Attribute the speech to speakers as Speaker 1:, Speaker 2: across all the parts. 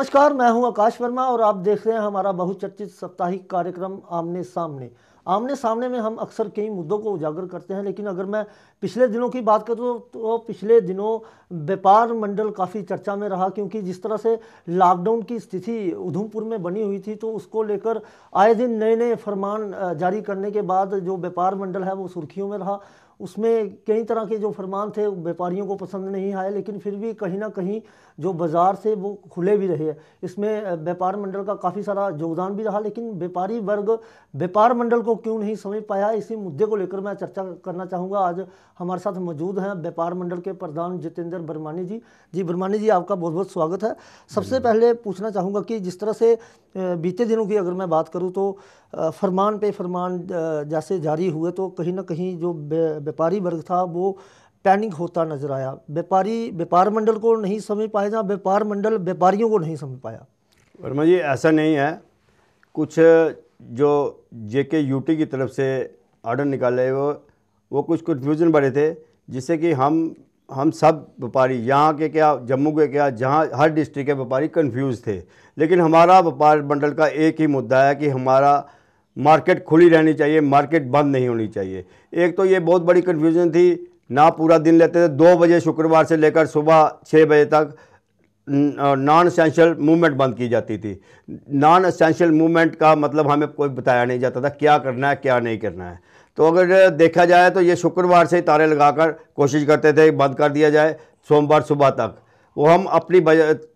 Speaker 1: नमस्कार मैं हूं आकाश वर्मा और आप देख रहे हैं हमारा बहुचर्चित साप्ताहिक कार्यक्रम आमने सामने आमने सामने में हम अक्सर कई मुद्दों को उजागर करते हैं लेकिन अगर मैं पिछले दिनों की बात करूँ तो पिछले दिनों व्यापार मंडल काफ़ी चर्चा में रहा क्योंकि जिस तरह से लॉकडाउन की स्थिति उधमपुर में बनी हुई थी तो उसको लेकर आए दिन नए नए फरमान जारी करने के बाद जो व्यापार मंडल है वो सुर्खियों में रहा उसमें कई तरह के जो फरमान थे व्यापारियों को पसंद नहीं आए लेकिन फिर भी कहीं ना कहीं जो बाज़ार से वो खुले भी रहे इसमें व्यापार मंडल का काफ़ी सारा योगदान भी रहा लेकिन व्यापारी वर्ग व्यापार मंडल को क्यों नहीं समझ पाया इसी मुद्दे को लेकर मैं चर्चा करना चाहूँगा आज हमारे साथ मौजूद हैं व्यापार मंडल के प्रधान जितेंद्र बर्मानी जी जी बर्मानी जी आपका बहुत बहुत स्वागत है सबसे पहले पूछना चाहूँगा कि जिस तरह से बीते दिनों की अगर मैं बात करूँ तो फरमान पे फरमान जैसे जारी हुए तो कहीं ना कहीं जो व्यापारी वर्ग था वो पैनिक होता नजर आया व्यापारी व्यापार मंडल को नहीं समझ पाया जहाँ व्यापार मंडल व्यापारियों को नहीं समझ पाया
Speaker 2: वर्मा जी ऐसा नहीं है कुछ जो जे के यूटी की तरफ से ऑर्डर निकाले वो वो कुछ कन्फ्यूज़न बढ़े थे जिससे कि हम हम सब व्यापारी यहाँ के क्या जम्मू के क्या जहाँ हर डिस्ट्रिक्ट के व्यापारी कन्फ्यूज़ थे लेकिन हमारा व्यापार मंडल का एक ही मुद्दा है कि हमारा मार्केट खुली रहनी चाहिए मार्केट बंद नहीं होनी चाहिए एक तो ये बहुत बड़ी कन्फ्यूज़न थी ना पूरा दिन लेते थे दो बजे शुक्रवार से लेकर सुबह छः बजे तक नॉन असेंशियल मूवमेंट बंद की जाती थी नॉन असेंशियल मूवमेंट का मतलब हमें कोई बताया नहीं जाता था क्या करना है क्या नहीं करना है तो अगर देखा जाए तो ये शुक्रवार से ही तारे लगाकर कोशिश करते थे बंद कर दिया जाए सोमवार सुबह तक वो हम अपनी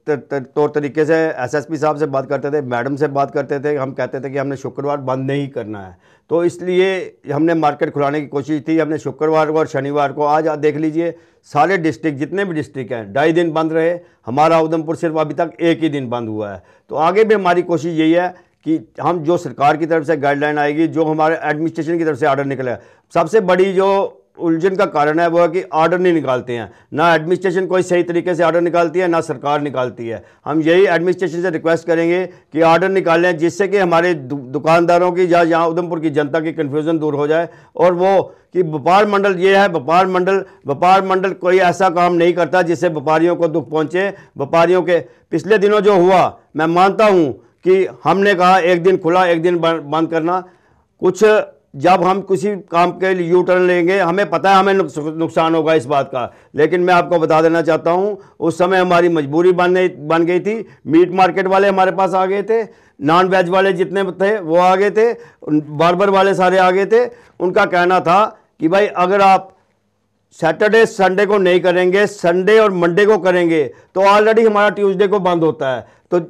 Speaker 2: तौर तरीके से एसएसपी साहब से बात करते थे मैडम से बात करते थे हम कहते थे कि हमने शुक्रवार बंद नहीं करना है तो इसलिए हमने मार्केट खुलाने की कोशिश थी हमने शुक्रवार को और शनिवार को आज देख लीजिए सारे डिस्ट्रिक्ट जितने भी डिस्ट्रिक्ट हैं ढाई दिन बंद रहे हमारा उधमपुर सिर्फ अभी तक एक ही दिन बंद हुआ है तो आगे भी हमारी कोशिश यही है कि हम जो सरकार की तरफ से गाइडलाइन आएगी जो हमारे एडमिनिस्ट्रेशन की तरफ से आर्डर निकले सबसे बड़ी जो उलझन का कारण है वो है कि ऑर्डर नहीं निकालते हैं ना एडमिनिस्ट्रेशन कोई सही तरीके से ऑर्डर निकालती है ना सरकार निकालती है हम यही एडमिनिस्ट्रेशन से रिक्वेस्ट करेंगे कि ऑर्डर निकालें जिससे कि हमारे दुकानदारों की या यहाँ उधमपुर की जनता की कन्फ्यूज़न दूर हो जाए और वो कि व्यापार मंडल ये है व्यापार मंडल व्यापार मंडल कोई ऐसा काम नहीं करता जिससे व्यापारियों को दुख पहुँचे व्यापारियों के पिछले दिनों जो हुआ मैं मानता हूँ कि हमने कहा एक दिन खुला एक दिन बंद करना कुछ जब हम किसी काम के लिए यू टर्न लेंगे हमें पता है हमें नुकसान होगा इस बात का लेकिन मैं आपको बता देना चाहता हूँ उस समय हमारी मजबूरी बनने बन गई थी मीट मार्केट वाले हमारे पास आ गए थे नॉन वेज वाले जितने थे वो आ गए थे बार्बर वाले सारे आ गए थे उनका कहना था कि भाई अगर आप सैटरडे संडे को नहीं करेंगे संडे और मंडे को करेंगे तो ऑलरेडी हमारा ट्यूजडे को बंद होता है तो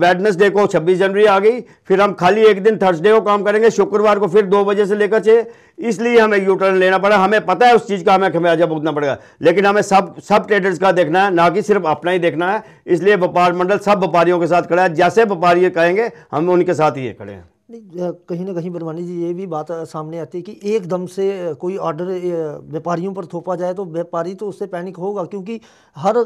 Speaker 2: वेडनेसडे को 26 जनवरी आ गई फिर हम खाली एक दिन थर्सडे को काम करेंगे शुक्रवार को फिर दो बजे से लेकर छः इसलिए हमें यू टर्न लेना पड़ा हमें पता है उस चीज़ का हमें खमियाजा भुगतना पड़ेगा लेकिन हमें सब सब ट्रेडर्स का देखना है ना कि सिर्फ अपना ही देखना है इसलिए व्यापार मंडल सब व्यापारियों के साथ खड़ा है जैसे व्यापारी कहेंगे हम उनके साथ ही खड़े हैं
Speaker 1: नहीं कहीं ना कहीं बनवानी जी ये भी बात सामने आती है कि एकदम से कोई ऑर्डर व्यापारियों पर थोपा जाए तो व्यापारी तो उससे पैनिक होगा क्योंकि हर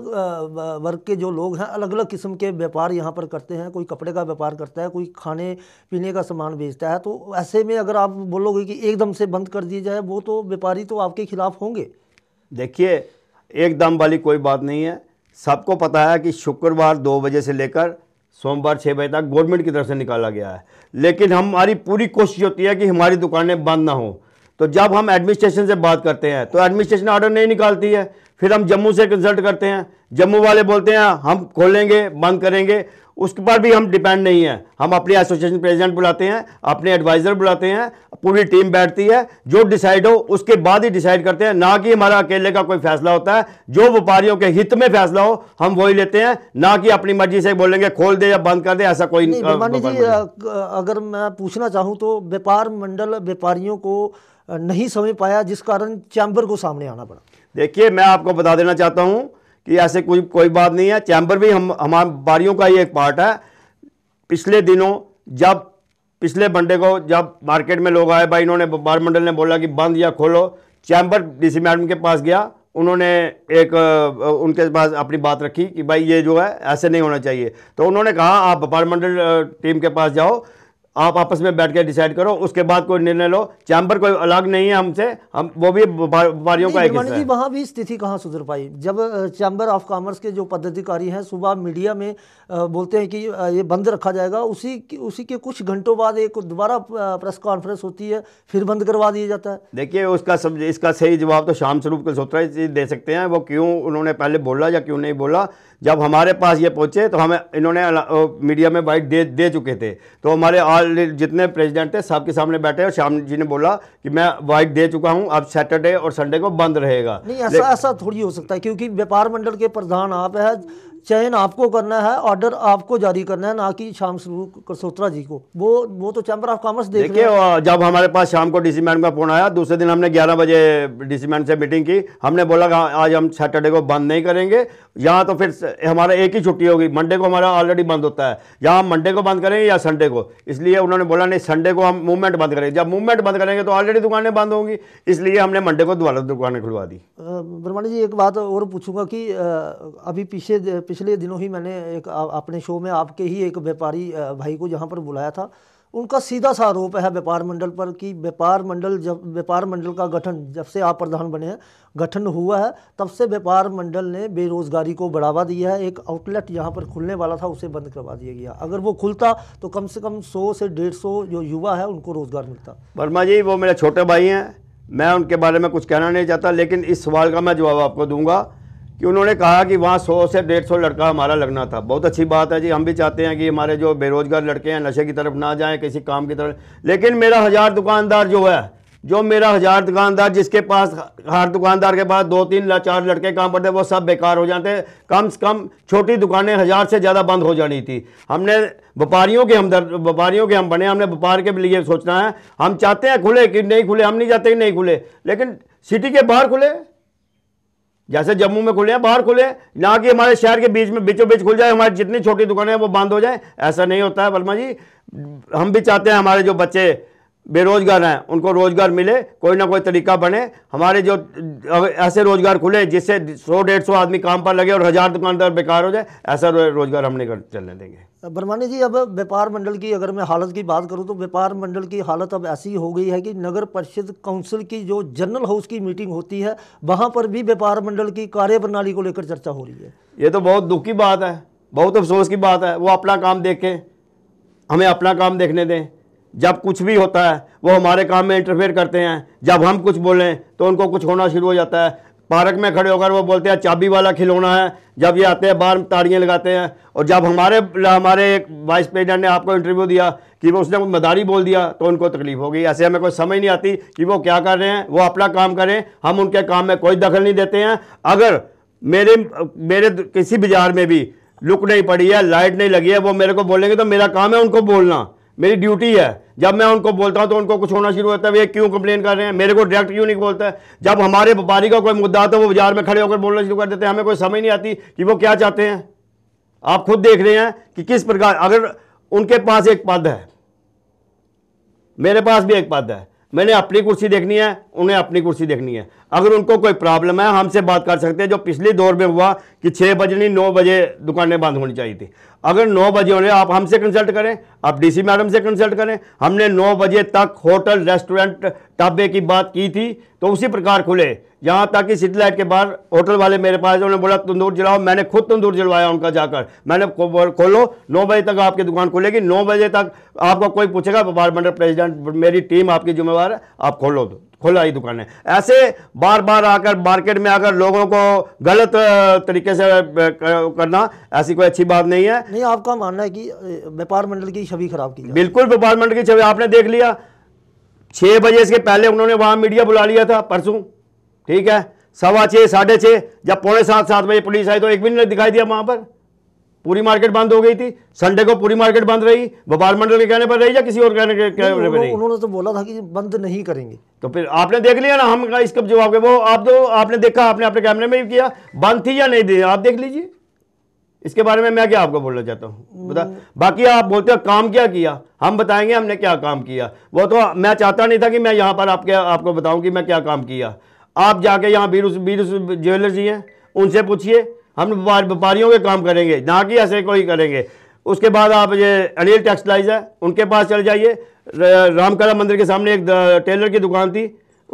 Speaker 1: वर्ग के जो लोग हैं अलग अलग किस्म के व्यापार यहाँ पर करते हैं कोई कपड़े का व्यापार करता है कोई खाने पीने का सामान बेचता है तो ऐसे में अगर आप बोलोगे कि एकदम से बंद कर दिया जाए वो तो व्यापारी तो आपके खिलाफ होंगे देखिए एकदम वाली कोई बात नहीं है सबको पता है
Speaker 2: कि शुक्रवार दो बजे से लेकर सोमवार छः बजे तक गवर्नमेंट की तरफ से निकाला गया है लेकिन हमारी पूरी कोशिश होती है कि हमारी दुकानें बंद ना हो तो जब हम एडमिनिस्ट्रेशन से बात करते हैं तो एडमिनिस्ट्रेशन ऑर्डर नहीं निकालती है फिर हम जम्मू से कंसल्ट करते हैं जम्मू वाले बोलते हैं हम खोलेंगे बंद करेंगे उस पर भी हम डिपेंड नहीं है हम अपने एसोसिएशन प्रेसिडेंट बुलाते हैं अपने एडवाइज़र बुलाते हैं पूरी टीम बैठती है जो डिसाइड हो उसके बाद ही डिसाइड करते हैं ना कि हमारा अकेले का कोई फैसला होता है जो व्यापारियों के हित में फैसला हो हम वही लेते हैं ना कि अपनी मर्जी से बोलेंगे खोल दे या बंद कर दे ऐसा कोई नहीं जी
Speaker 1: अगर मैं पूछना चाहूँ तो व्यापार मंडल व्यापारियों को नहीं समझ पाया जिस कारण चैम्बर को सामने आना पड़ा देखिए मैं आपको बता देना चाहता हूँ कि ऐसे कोई कोई बात नहीं है
Speaker 2: चैम्बर भी हम हमारे बारियों का ही एक पार्ट है पिछले दिनों जब पिछले बंडे को जब मार्केट में लोग आए भाई इन्होंने बार मंडल ने बोला कि बंद या खोलो चैम्बर डीसी मैडम के पास गया उन्होंने एक उनके पास अपनी बात रखी कि भाई ये जो है ऐसे नहीं होना चाहिए तो उन्होंने कहा आप व्यापार मंडल टीम के पास जाओ आप आपस में बैठ के डिसाइड करो उसके बाद कोई निर्णय लो चैम्बर कोई अलग नहीं है हमसे हम वो भी व्यापारियों का एक हिस्सा है
Speaker 1: वहाँ भी स्थिति कहाँ सुधर पाई जब चैम्बर ऑफ कॉमर्स के जो पदाधिकारी हैं सुबह मीडिया में बोलते हैं कि ये बंद रखा जाएगा उसी उसी के कुछ घंटों बाद एक दोबारा प्रेस कॉन्फ्रेंस होती है फिर बंद करवा दिया जाता है
Speaker 2: देखिए उसका सब इसका सही जवाब तो शाम स्वरूप कल्सोत्रा दे सकते हैं वो क्यों उन्होंने पहले बोला या क्यों नहीं बोला जब हमारे पास ये पहुँचे तो हमें इन्होंने मीडिया में बाइट दे दे चुके थे तो हमारे ऑल कल जितने प्रेसिडेंट थे सबके सामने बैठे और श्याम जी ने बोला कि मैं वाइट दे चुका हूं अब सैटरडे और संडे को बंद रहेगा नहीं ऐसा
Speaker 1: ऐसा थोड़ी हो सकता है क्योंकि व्यापार मंडल के प्रधान आप है चयन आपको करना है ऑर्डर आपको जारी करना है ना कि शाम सरसोत्रा जी को वो वो तो चैम्बर ऑफ कॉमर्स देख देखिए जब
Speaker 2: हमारे पास शाम को डीसी मैन का फोन आया दूसरे दिन हमने 11 बजे डीसी मैन से मीटिंग की हमने बोला कि हाँ, आज हम सैटरडे को बंद नहीं करेंगे यहाँ तो फिर हमारा एक ही छुट्टी होगी मंडे को हमारा ऑलरेडी बंद होता है या हम मंडे को बंद करेंगे या संडे को इसलिए उन्होंने बोला नहीं संडे को हम मूवमेंट बंद करेंगे जब मूवमेंट बंद करेंगे तो ऑलरेडी दुकानें बंद होंगी इसलिए हमने मंडे को दोबारा दुकानें खुलवा दी
Speaker 1: ब्रह्मणी जी एक बात और पूछूंगा कि अभी पीछे पिछले दिनों ही मैंने एक अपने शो में आपके ही एक व्यापारी भाई को जहाँ पर बुलाया था उनका सीधा सा आरोप है व्यापार मंडल पर कि व्यापार मंडल जब व्यापार मंडल का गठन जब से आप प्रधान बने हैं गठन हुआ है तब से व्यापार मंडल ने बेरोज़गारी को बढ़ावा दिया है एक आउटलेट यहाँ पर खुलने वाला था उसे बंद करवा दिया गया अगर वो खुलता तो कम से कम सौ से डेढ़ सौ जो युवा है उनको रोज़गार मिलता
Speaker 2: वर्मा जी वो मेरे छोटे भाई हैं मैं उनके बारे में कुछ कहना नहीं चाहता लेकिन इस सवाल का मैं जवाब आपको दूंगा कि उन्होंने कहा कि वहाँ सौ से डेढ़ सौ लड़का हमारा लगना था बहुत अच्छी बात है जी हम भी चाहते हैं कि हमारे जो बेरोजगार लड़के हैं नशे की तरफ ना जाएं किसी काम की तरफ लेकिन मेरा हज़ार दुकानदार जो है जो मेरा हज़ार दुकानदार जिसके पास हर दुकानदार के पास दो तीन चार लड़के काम करते वो सब बेकार हो जाते कम से कम छोटी दुकानें हज़ार से ज़्यादा बंद हो जानी थी हमने व्यापारियों के हम व्यापारियों के हम बने हमने व्यापार के लिए सोचना है हम चाहते हैं खुले कि नहीं खुले हम नहीं चाहते कि नहीं खुले लेकिन सिटी के बाहर खुले जैसे जम्मू में खुले हैं बाहर खुले हैं ना कि हमारे शहर के बीच में बीचों बीच खुल जाए हमारी जितनी छोटी दुकानें हैं वो बंद हो जाए ऐसा नहीं होता है वर्मा जी हम भी चाहते हैं हमारे जो बच्चे बेरोजगार हैं उनको रोज़गार मिले कोई ना कोई तरीका बने हमारे जो ऐसे रोज़गार खुले जिससे सौ डेढ़ सौ आदमी काम पर लगे और हज़ार दुकानदार बेकार हो जाए ऐसा रोज़गार हम नहीं कर चलने देंगे
Speaker 1: बरमानी जी अब व्यापार मंडल की अगर मैं हालत की बात करूँ तो व्यापार मंडल की हालत अब ऐसी हो गई है कि नगर परिषद काउंसिल की जो जनरल हाउस की मीटिंग होती है वहाँ पर भी व्यापार मंडल की कार्यप्रणाली को लेकर चर्चा हो रही है ये तो बहुत दुख की बात
Speaker 2: है बहुत अफसोस की बात है वो अपना काम देखें हमें अपना काम देखने दें जब कुछ भी होता है वो हमारे काम में इंटरफेयर करते हैं जब हम कुछ बोलें तो उनको कुछ होना शुरू हो जाता है पार्क में खड़े होकर वो बोलते हैं चाबी वाला खिलौना है जब ये आते हैं बाहर ताड़ियाँ लगाते हैं और जब हमारे हमारे एक वाइस प्रेजिडेंट ने आपको इंटरव्यू दिया कि वो उसने मदारी बोल दिया तो उनको तकलीफ होगी ऐसे हमें कोई समझ नहीं आती कि वो क्या कर रहे हैं वो अपना काम करें हम उनके काम में कोई दखल नहीं देते हैं अगर मेरे मेरे किसी बाजार में भी लुक नहीं पड़ी है लाइट नहीं लगी है वो मेरे को बोलेंगे तो मेरा काम है उनको बोलना मेरी ड्यूटी है जब मैं उनको बोलता हूँ तो उनको कुछ होना शुरू होता है वे क्यों कंप्लेन कर रहे हैं मेरे को डायरेक्ट क्यों नहीं बोलता है जब हमारे व्यापारी का कोई मुद्दा आता है वो बाजार में खड़े होकर बोलना शुरू कर देते हैं हमें कोई समझ नहीं आती कि वो क्या चाहते हैं आप खुद देख रहे हैं कि किस प्रकार अगर उनके पास एक पद है मेरे पास भी एक पद है मैंने अपनी कुर्सी देखनी है उन्हें अपनी कुर्सी देखनी है अगर उनको कोई प्रॉब्लम है हमसे बात कर सकते हैं जो पिछले दौर में हुआ कि छः बजे नहीं नौ बजे दुकानें बंद होनी चाहिए थी अगर नौ बजे होने आप हमसे कंसल्ट करें आप डीसी मैडम से कंसल्ट करें हमने नौ बजे तक होटल रेस्टोरेंट ढाबे की बात की थी तो उसी प्रकार खुले यहाँ तक कि सिटी लाइट के बाहर होटल वाले मेरे पास उन्होंने बोला तंदूर जलाओ मैंने खुद तंदूर जलवाया उनका जाकर मैंने खोलो नौ बजे तक आपकी दुकान खुलेगी नौ बजे तक आपको कोई पूछेगा वार्ड मंडल प्रेसिडेंट मेरी टीम आपकी जिम्मेवार है आप खोलो खोला ही दुकान है ऐसे बार बार आकर मार्केट में आकर लोगों को गलत तरीके से करना ऐसी कोई अच्छी बात नहीं है नहीं आपका मानना है कि व्यापार मंडल की छवि खराब की बिल्कुल व्यापार मंडल की छवि आपने देख लिया छह बजे इसके पहले उन्होंने वहां मीडिया बुला लिया था परसों ठीक है सवा छः साढ़े छः जब पौने सात सात बजे पुलिस आई तो एक भी नहीं दिखाई दिया वहां पर पूरी मार्केट बंद हो गई थी संडे को पूरी मार्केट बंद रही व्यापार मंडल के कहने पर रही या किसी और कहने के कहने पर रही
Speaker 1: उन्होंने तो बोला था कि बंद नहीं करेंगे
Speaker 2: तो फिर आपने देख लिया ना हम इसका जवाब वो आप जो तो, आपने देखा आपने अपने कैमरे में भी किया बंद थी या नहीं थी आप देख लीजिए इसके बारे में मैं क्या आपको बोलना चाहता हूँ बता हम्म। बाकी आप बोलते हो काम क्या किया हम बताएंगे हमने क्या काम किया वो तो मैं चाहता नहीं था कि मैं यहाँ पर आपके आपको बताऊँ कि मैं क्या काम किया आप जाके यहाँ बीरूस बीरूस ज्वेलर्स जी हैं उनसे पूछिए हम व्यापारियों के काम करेंगे ना कि ऐसे कोई करेंगे उसके बाद आप ये अनिल टेक्सटाइल्स है उनके पास चले जाइए रामकला मंदिर के सामने एक टेलर की दुकान थी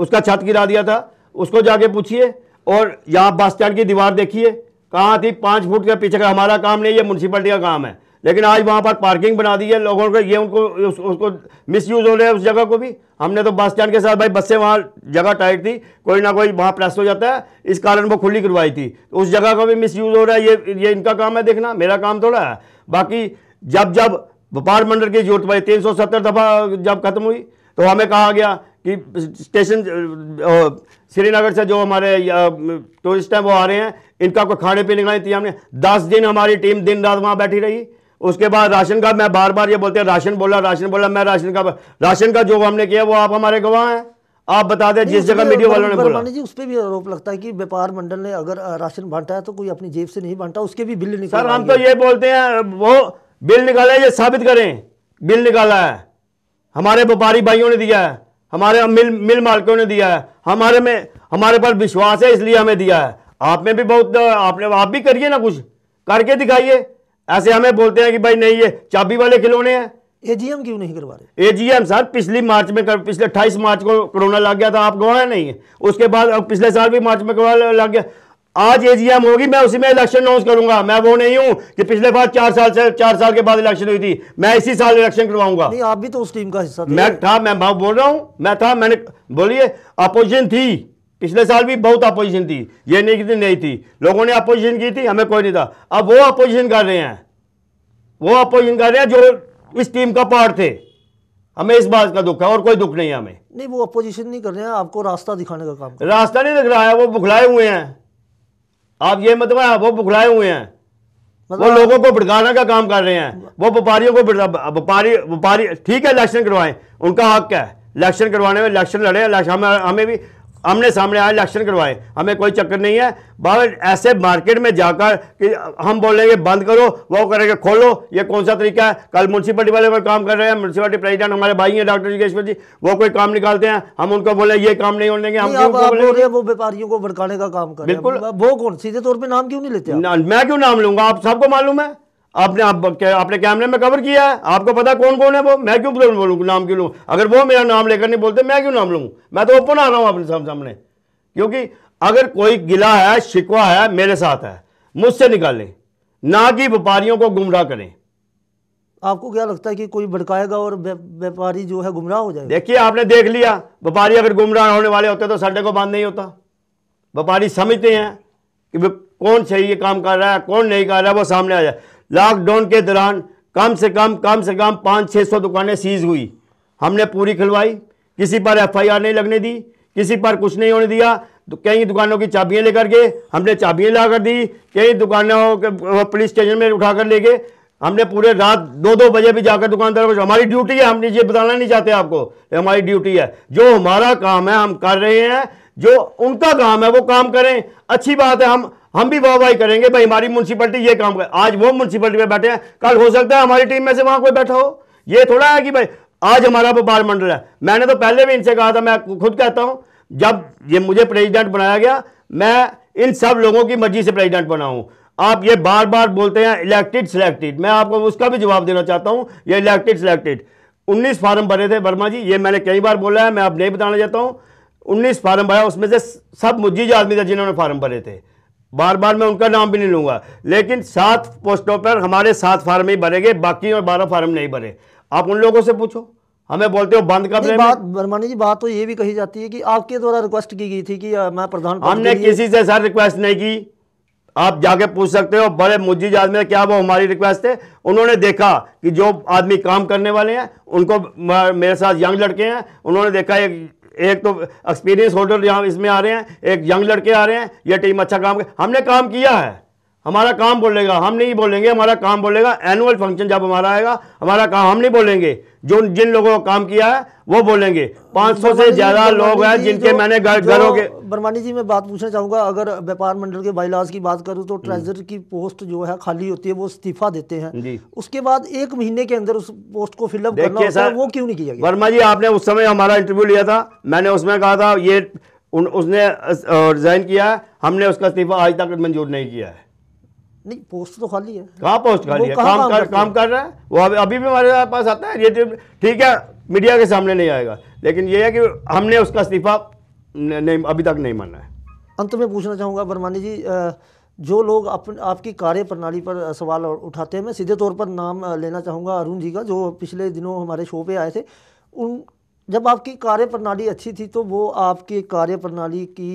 Speaker 2: उसका छत गिरा दिया था उसको जाके पूछिए और यहाँ बस स्टैंड की दीवार देखिए कहाँ थी पाँच फुट के पीछे का हमारा काम नहीं है म्यूनसिपलिटी का काम है लेकिन आज वहाँ पर पार्किंग बना दी है लोगों को ये उनको उस, उसको मिस यूज़ हो रहा है उस जगह को भी हमने तो बस स्टैंड के साथ भाई बसें वहाँ जगह टाइट थी कोई ना कोई वहाँ प्रेस हो जाता है इस कारण वो खुली करवाई थी तो उस जगह का भी मिस यूज़ हो रहा है ये ये इनका काम है देखना मेरा काम थोड़ा है बाकी जब जब व्यापार मंडल की जरूरत पड़ी तीन सौ सत्तर दफ़ा जब खत्म हुई तो हमें कहा गया कि स्टेशन श्रीनगर से जो हमारे टूरिस्ट हैं वो आ रहे हैं इनका कोई खाने पीने का नहीं थी हमने दस दिन हमारी टीम दिन रात वहाँ बैठी रही उसके बाद राशन का मैं बार बार ये बोलते हैं राशन बोला राशन बोला मैं राशन का राशन का जो हमने किया वो आप हमारे गवाह हैं आप बता दें जिस जगह मीडिया वालों ने बोला
Speaker 1: जी उस पर भी आरोप लगता है कि व्यापार मंडल ने अगर राशन बांटा है तो कोई अपनी जेब से नहीं बांटा उसके भी बिल निकाल सर हम तो ये बोलते
Speaker 2: हैं वो बिल निकाला है ये साबित करें बिल निकाला है हमारे व्यापारी भाइयों ने दिया है हमारे मिल मिल मालिकों ने दिया है हमारे में हमारे पर विश्वास है इसलिए हमें दिया है आप में भी बहुत आपने आप भी करिए ना कुछ करके दिखाइए ऐसे हमें बोलते हैं कि भाई नहीं ये चाबी वाले खिलौने हैं एजीएम क्यों नहीं करवा रहे एजीएम सर पिछली मार्च में कर, पिछले अट्ठाईस मार्च को कोरोना लग गया था आप गवाया नहीं है उसके बाद पिछले साल भी मार्च में कोरोना लग गया आज एजीएम होगी मैं उसी में इलेक्शन अनाउंस करूंगा मैं वो नहीं हूं कि पिछले बार चार साल से चार साल के बाद इलेक्शन हुई थी मैं इसी साल इलेक्शन करवाऊंगा
Speaker 1: नहीं आप भी तो उस टीम का
Speaker 2: हिस्सा मैं था मैं बोल रहा हूं मैं था मैंने बोलिए अपोजिशन थी पिछले साल भी बहुत अपोजिशन थी ये नहीं कितनी नहीं थी लोगों ने अपोजिशन की थी हमें कोई नहीं था अब वो अपोजिशन कर रहे हैं वो अपोजिशन कर रहे हैं जो इस टीम का पार्ट थे हमें इस बात का दुख है और कोई दुख नहीं है हमें
Speaker 1: नहीं वो अपोजिशन नहीं कर रहे हैं आपको रास्ता दिखाने का काम
Speaker 2: रास्ता नहीं दिख रहा है वो बुखलाए हुए हैं आप ये मतलब वो बुखलाए हुए हैं मतलब वो लोगों को भड़काने का काम कर रहे हैं वो व्यापारियों को व्यापारी व्यापारी ठीक है इलेक्शन करवाएं उनका हक है इलेक्शन करवाने में इलेक्शन लड़े हमें हमें भी आमने सामने आए इलेक्शन करवाएं हमें कोई चक्कर नहीं है बाबा ऐसे मार्केट में जाकर कि हम बोलेंगे बंद करो वो करेंगे खोलो ये कौन सा तरीका है कल म्यूनसिपलिटी वाले पर काम कर रहे हैं म्यूनसिपलिटी प्रेसिडेंट हमारे भाई हैं डॉक्टर योगेश्वर जी वो कोई काम निकालते हैं हम उनको बोले ये काम नहीं होने हम क्यों बोले
Speaker 1: वो व्यापारियों को भड़काने का काम कर बिल्कुल वो कौन सीधे तौर पर नाम क्यों नहीं लेते मैं क्यों नाम लूंगा आप सबको मालूम
Speaker 2: है आपने आप क्या, आपने कैमरे में कवर किया है आपको पता कौन कौन है वो मैं क्यों बोलूँ नाम क्यों लूँ अगर वो मेरा नाम लेकर नहीं बोलते मैं क्यों नाम लूँ मैं तो ओपन आ रहा हूँ अपने सामने क्योंकि अगर कोई गिला है शिकवा है मेरे साथ है मुझसे निकालें ना कि व्यापारियों को गुमराह करें
Speaker 1: आपको क्या लगता है कि कोई भड़काएगा और व्यापारी जो है गुमराह हो जाए
Speaker 2: देखिए आपने देख लिया
Speaker 1: व्यापारी अगर गुमराह होने वाले होते तो सड्डे को बांध नहीं होता
Speaker 2: व्यापारी समझते हैं कि कौन सही ये काम कर रहा है कौन नहीं कर रहा है वो सामने आ जाए लॉकडाउन के दौरान कम से कम कम से कम पाँच छः सौ दुकानें सीज हुई हमने पूरी खुलवाई किसी पर एफआईआर नहीं लगने दी किसी पर कुछ नहीं होने दिया तो कई दुकानों की चाबियाँ लेकर के हमने चाबियाँ ला कर दी कई दुकानों के पुलिस स्टेशन में उठा कर ले गए हमने पूरे रात दो दो बजे भी जाकर दुकानदार को हमारी ड्यूटी है हम ये बताना नहीं चाहते आपको हमारी ड्यूटी है जो हमारा काम है हम कर रहे हैं जो उनका काम है वो काम करें अच्छी बात है हम हम भी वाह वाही करेंगे भाई हमारी म्यूनसिपलिटी ये काम कर आज वो म्यूनसिपलिटी में बैठे हैं कल हो सकता है हमारी टीम में से वहां कोई बैठा हो ये थोड़ा है कि भाई आज हमारा बार मंडल है मैंने तो पहले भी इनसे कहा था मैं खुद कहता हूं जब ये मुझे प्रेसिडेंट बनाया गया मैं इन सब लोगों की मर्जी से प्रेसिडेंट बना आप ये बार बार बोलते हैं इलेक्टेड सिलेक्टेड मैं आपको उसका भी जवाब देना चाहता हूं ये इलेक्टेड सिलेक्टेड 19 फार्म भरे थे वर्मा जी ये मैंने कई बार बोला है मैं आप नहीं बताना चाहता हूं 19 फार्म भरा उसमें से सब मुजीज आदमी थे जिन्होंने फार्म भरे थे बार बार मैं उनका नाम भी नहीं लूँगा लेकिन सात पोस्टों पर हमारे सात फार्म ही भरेंगे बाकी और बारह फार्म नहीं भरे आप उन लोगों से पूछो हमें
Speaker 1: बोलते हो बंद कर बात बरमानी जी बात तो ये भी कही जाती है कि आपके द्वारा रिक्वेस्ट की गई थी कि मैं प्रधान हमने किसी
Speaker 2: से सर रिक्वेस्ट नहीं की आप जाके पूछ सकते हो बड़े मुजीज में क्या वो हमारी रिक्वेस्ट है उन्होंने देखा कि जो आदमी काम करने वाले हैं उनको मेरे साथ यंग लड़के हैं उन्होंने देखा एक एक तो एक्सपीरियंस होल्डर यहाँ इसमें आ रहे हैं एक यंग लड़के आ रहे हैं ये टीम अच्छा काम हमने काम किया है हमारा काम बोलेगा हम नहीं बोलेंगे हमारा काम बोलेगा एनुअल फंक्शन जब हमारा आएगा हमारा काम हम नहीं बोलेंगे जो जिन लोगों का काम किया है वो बोलेंगे 500 से ज़्यादा लोग हैं जिनके मैंने घरों के
Speaker 1: बरमानी जी मैं बात पूछना चाहूंगा अगर व्यापार मंडल के बाईलाज की बात करूँ तो ट्रेजर की पोस्ट जो है खाली होती है वो इस्तीफा देते हैं उसके बाद एक महीने के अंदर उस पोस्ट को फिलअप करना है वो क्यों नहीं किया
Speaker 2: वर्मा जी आपने उस समय हमारा इंटरव्यू लिया था मैंने उसमें कहा था ये उसने रिज़ाइन किया है हमने उसका इस्तीफा आज तक मंजूर नहीं किया है
Speaker 1: नहीं पोस्ट तो खाली है
Speaker 2: कहाँ पोस्ट खाली है काम कर काम कर रहा है वो अभी भी हमारे पास आता है ये ठीक है मीडिया के सामने नहीं आएगा लेकिन ये है कि हमने उसका इस्तीफा नहीं अभी तक नहीं माना है
Speaker 1: अंत में पूछना चाहूँगा बरमानी जी जो लोग अपन आपकी कार्य प्रणाली पर सवाल उठाते हैं मैं सीधे तौर पर नाम लेना चाहूँगा अरुण जी का जो पिछले दिनों हमारे शो पे आए थे उन जब आपकी कार्य प्रणाली अच्छी थी तो वो आपकी कार्य प्रणाली की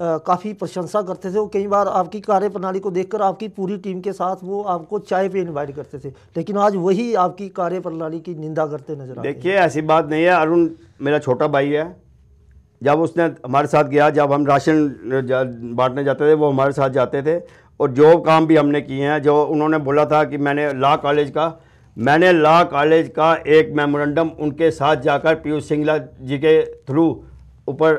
Speaker 1: काफ़ी प्रशंसा करते थे वो कई बार आपकी कार्य प्रणाली को देखकर आपकी पूरी टीम के साथ वो आपको चाय पे इनवाइट करते थे लेकिन आज वही आपकी कार्य प्रणाली की निंदा करते नजर आते
Speaker 2: देखिए ऐसी बात नहीं है अरुण मेरा छोटा भाई है जब उसने हमारे साथ गया जब हम राशन जा, बांटने जाते थे वो हमारे साथ जाते थे और जो काम भी हमने किए हैं जो उन्होंने बोला था कि मैंने लॉ कॉलेज का मैंने लॉ कॉलेज का एक मेमोरेंडम उनके साथ जाकर पीयूष सिंगला जी के थ्रू ऊपर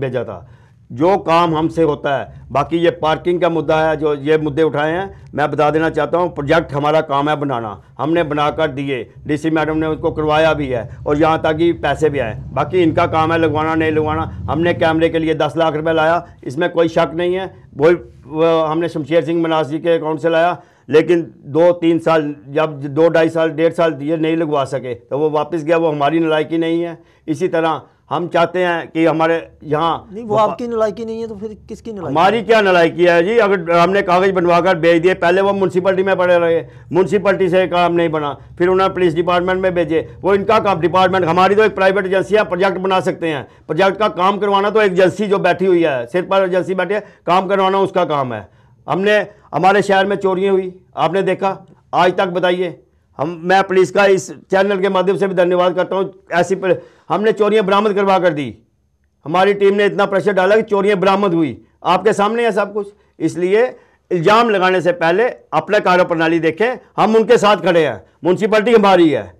Speaker 2: भेजा था जो काम हमसे होता है बाकी ये पार्किंग का मुद्दा है जो ये मुद्दे उठाए हैं मैं बता देना चाहता हूँ प्रोजेक्ट हमारा काम है बनाना हमने बनाकर दिए डीसी मैडम ने उसको करवाया भी है और यहाँ तक कि पैसे भी आए बाकी इनका काम है लगवाना नहीं लगवाना हमने कैमरे के लिए दस लाख रुपये लाया इसमें कोई शक नहीं है वही हमने शमशेर सिंह मनास जी के अकाउंट से लाया लेकिन दो तीन साल जब दो ढाई साल डेढ़ साल ये नहीं लगवा सके तो वो वापस गया वो हमारी नलायकी नहीं है इसी तरह हम चाहते हैं कि हमारे यहाँ नहीं वो आपकी
Speaker 1: नलायकी नहीं है तो फिर किसकी नलायकी हमारी क्या
Speaker 2: नलायकी है जी अगर हमने कागज़ बनवा कर भेज दिए पहले वो म्यूनसिपलिटी में पड़े रहे म्यूनसिपलिटी से काम नहीं बना फिर उन्होंने पुलिस डिपार्टमेंट में भेजे वो इनका काम डिपार्टमेंट हमारी तो एक प्राइवेट एजेंसी है प्रोजेक्ट बना सकते हैं प्रोजेक्ट का काम करवाना तो एजेंसी जो बैठी हुई है सिर पर एजेंसी बैठी है काम करवाना उसका काम है हमने हमारे शहर में चोरियाँ हुई आपने देखा आज तक बताइए हम मैं पुलिस का इस चैनल के माध्यम से भी धन्यवाद करता हूँ ऐसी पर, हमने चोरियाँ बरामद करवा कर दी हमारी टीम ने इतना प्रेशर डाला कि चोरियाँ बरामद हुई आपके सामने है सब कुछ इसलिए इल्ज़ाम लगाने से पहले अपना कार्य प्रणाली देखें हम उनके साथ खड़े हैं म्यूनसिपल्टी हमारी है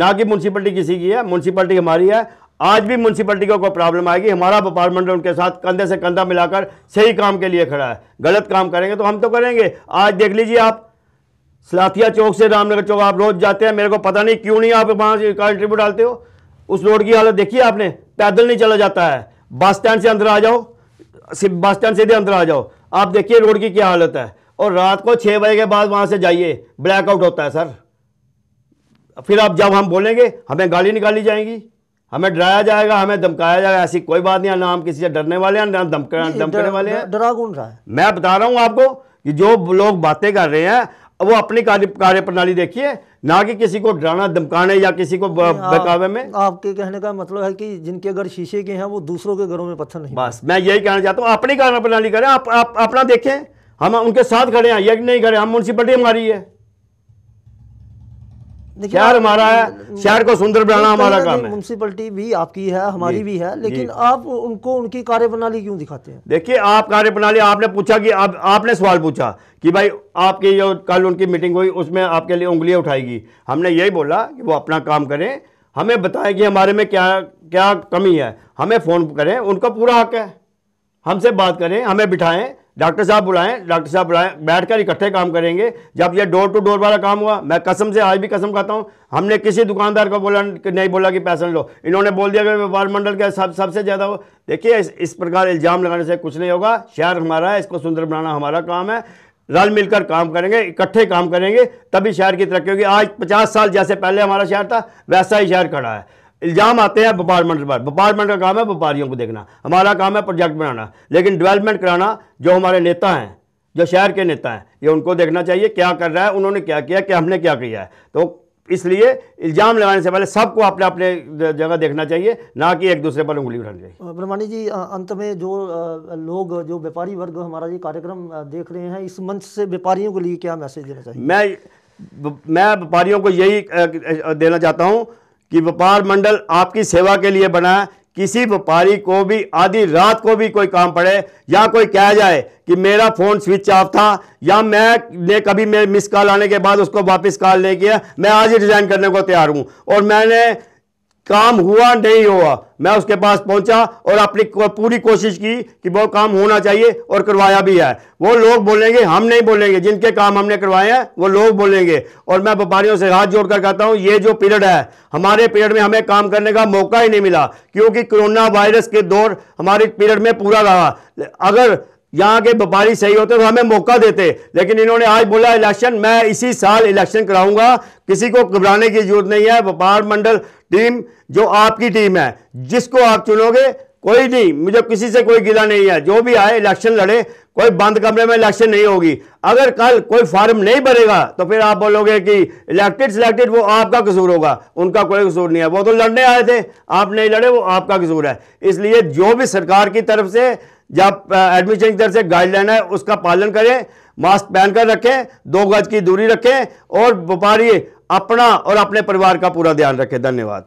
Speaker 2: ना कि म्यूनसिपल्टी किसी की है म्यूनसिपल्टी हमारी है आज भी म्यूनसिपलिटी को कोई प्रॉब्लम आएगी हमारा डिपार्टमेंट उनके साथ कंधे से कंधा मिलाकर सही काम के लिए खड़ा है गलत काम करेंगे तो हम तो करेंगे आज देख लीजिए आप सलाथिया चौक से रामनगर चौक आप रोज जाते हैं मेरे को पता नहीं क्यों नहीं आप वहाँ से इंटरव्यू डालते हो उस रोड की हालत देखिए आपने पैदल नहीं चला जाता है बस स्टैंड से अंदर आ जाओ बस स्टैंड सीधे अंदर आ जाओ आप देखिए रोड की क्या हालत है और रात को छः बजे के बाद वहाँ से जाइए ब्लैकआउट होता है सर फिर आप जब हम बोलेंगे हमें गाली निकाली जाएंगी हमें डराया जाएगा हमें धमकाया जाएगा ऐसी कोई बात नहीं है ना हम किसी से डरने वाले हैं ना धमकने वाले हैं डरा कौन रहा है मैं बता रहा हूँ आपको कि जो लोग बातें कर रहे हैं वो अपनी कार्य कार्य प्रणाली देखिए ना कि किसी को डराना धमकाने या किसी को हाँ, बहकावे में
Speaker 1: आपके कहने का मतलब है कि जिनके घर शीशे के हैं वो दूसरों के घरों में पत्थर नहीं बस मैं यही कहना चाहता हूँ अपनी कार्य प्रणाली करें आप, आप अपना देखें हम उनके साथ खड़े हैं ये नहीं खड़े हम म्यूनसिपलिटी हमारी है शहर हमारा है शहर को सुंदर बनाना हमारा काम है म्यूनसिपलिटी भी आपकी है हमारी भी है लेकिन आप उनको उनकी कार्य प्रणाली क्यों दिखाते हैं
Speaker 2: देखिए आप कार्य प्रणाली आपने पूछा कि आप आपने सवाल पूछा कि भाई आपकी जो कल उनकी मीटिंग हुई उसमें आपके लिए उंगलियां उठाएगी हमने यही बोला कि वो अपना काम करें हमें बताएं कि हमारे में क्या क्या कमी है हमें फ़ोन करें उनका पूरा हक है हमसे बात करें हमें बिठाएं डॉक्टर साहब बुलाएं डॉक्टर साहब बुलाएं बैठकर इकट्ठे काम करेंगे जब ये डोर टू डोर वाला काम हुआ मैं कसम से आज भी कसम खाता हूँ हमने किसी दुकानदार को बोला नहीं बोला कि पैसा लो इन्होंने बोल दिया कि व्यापार मंडल के सब सबसे ज़्यादा हो देखिए इस, इस प्रकार इल्ज़ाम लगाने से कुछ नहीं होगा शहर हमारा है इसको सुंदर बनाना हमारा काम है रल मिलकर काम करेंगे इकट्ठे काम करेंगे तभी शहर की तरक्की होगी आज पचास साल जैसे पहले हमारा शहर था वैसा ही शहर खड़ा है इल्ज़ाम आते हैं मंडल पर डिपार्टमेंट का काम है व्यापारियों को देखना हमारा काम है प्रोजेक्ट बनाना लेकिन डेवलपमेंट कराना जो हमारे नेता हैं जो शहर के नेता हैं ये उनको देखना चाहिए क्या कर रहा है उन्होंने क्या किया क्या हमने क्या किया है तो इसलिए इल्ज़ाम लगाने से पहले सबको अपने अपने जगह देखना चाहिए ना कि एक दूसरे पर उंगली उठानी
Speaker 1: चाहिए ब्रह्माणी जी अंत में जो लोग जो व्यापारी वर्ग हमारा ये कार्यक्रम देख रहे हैं इस मंच से व्यापारियों के लिए क्या मैसेज देना चाहिए
Speaker 2: मैं मैं व्यापारियों को यही देना चाहता हूँ कि व्यापार मंडल आपकी सेवा के लिए बना है किसी व्यापारी को भी आधी रात को भी कोई काम पड़े या कोई कह जाए कि मेरा फ़ोन स्विच ऑफ था या मैं ने कभी मेरे मिस कॉल आने के बाद उसको वापस कॉल नहीं किया मैं आज ही रिज़ाइन करने को तैयार हूँ और मैंने काम हुआ नहीं हुआ मैं उसके पास पहुंचा और अपनी पूरी कोशिश की कि वो काम होना चाहिए और करवाया भी है वो लोग बोलेंगे हम नहीं बोलेंगे जिनके काम हमने करवाए हैं वो लोग बोलेंगे और मैं व्यापारियों से हाथ जोड़कर कहता हूं ये जो पीरियड है हमारे पीरियड में हमें काम करने का मौका ही नहीं मिला क्योंकि कोरोना वायरस के दौर हमारे पीरियड में पूरा रहा अगर यहाँ के व्यापारी सही होते तो हमें मौका देते लेकिन इन्होंने आज बोला इलेक्शन मैं इसी साल इलेक्शन कराऊंगा किसी को घबराने की जरूरत नहीं है व्यापार मंडल टीम जो आपकी टीम है जिसको आप चुनोगे कोई नहीं मुझे किसी से कोई गिला नहीं है जो भी आए इलेक्शन लड़े कोई बंद कमरे में इलेक्शन नहीं होगी अगर कल कोई फार्म नहीं भरेगा तो फिर आप बोलोगे कि इलेक्टेड सिलेक्टेड वो आपका कसूर होगा उनका कोई कसूर नहीं है वो तो लड़ने आए थे आप नहीं लड़े वो आपका कसूर है इसलिए जो भी सरकार की तरफ से जब एडमिशन की तरफ से गाइडलाइन है उसका पालन करें मास्क पहनकर रखें दो गज की दूरी रखें और व्यापारी अपना और अपने परिवार का पूरा ध्यान रखें धन्यवाद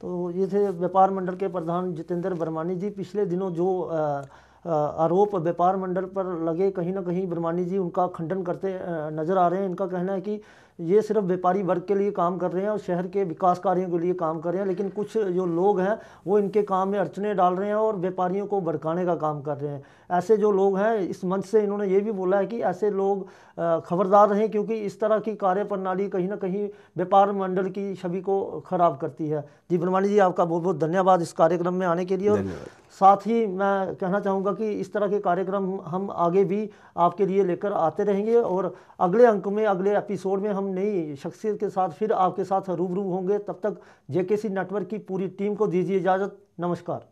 Speaker 1: तो ये थे व्यापार मंडल के प्रधान जितेंद्र बरमानी जी पिछले दिनों जो आरोप व्यापार मंडल पर लगे कहीं ना कहीं बर्मानी जी उनका खंडन करते नज़र आ रहे हैं इनका कहना है कि ये सिर्फ व्यापारी वर्ग के लिए काम कर रहे हैं और शहर के विकास कार्यों के लिए काम कर रहे हैं लेकिन कुछ जो लोग हैं वो इनके काम में अड़चने डाल रहे हैं और व्यापारियों को भड़काने का काम कर रहे हैं ऐसे जो लोग हैं इस मंच से इन्होंने ये भी बोला है कि ऐसे लोग खबरदार रहें क्योंकि इस तरह की कार्यप्रणाली कहीं ना कहीं व्यापार मंडल की छवि को खराब करती है जी बनवानी जी आपका बहुत बहुत धन्यवाद इस कार्यक्रम में आने के लिए और साथ ही मैं कहना चाहूँगा कि इस तरह के कार्यक्रम हम आगे भी आपके लिए लेकर आते रहेंगे और अगले अंक में अगले एपिसोड में हम नई शख्सियत के साथ फिर आपके साथ रूबरू होंगे तब तक जेकेसी नेटवर्क की पूरी टीम को दीजिए इजाज़त नमस्कार